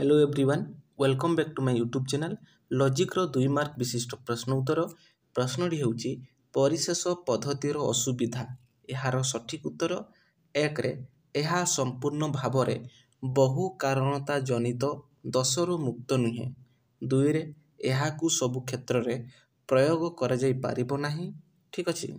hello everyone welcome back to my YouTube channel ଲଜିକ୍ର ଦୁଇ mark ବିଶିଷ୍ଟ ପ୍ରଶ୍ନ ଉତ୍ତର ପ୍ରଶ୍ନଟି ହେଉଛି ପରିଶେଷ ପଦ୍ଧତିର ଅସୁବିଧା ଏହାର ସଠିକ୍ ଉତ୍ତର ଏକରେ ଏହା ସମ୍ପୂର୍ଣ୍ଣ ଭାବରେ ବହୁ କାରଣତା ଜନିତ ଦୋଷରୁ ମୁକ୍ତ ନୁହେଁ ଦୁଇରେ ଏହାକୁ ସବୁ କ୍ଷେତ୍ରରେ ପ୍ରୟୋଗ କରାଯାଇପାରିବ ନାହିଁ ଠିକ୍ ଅଛି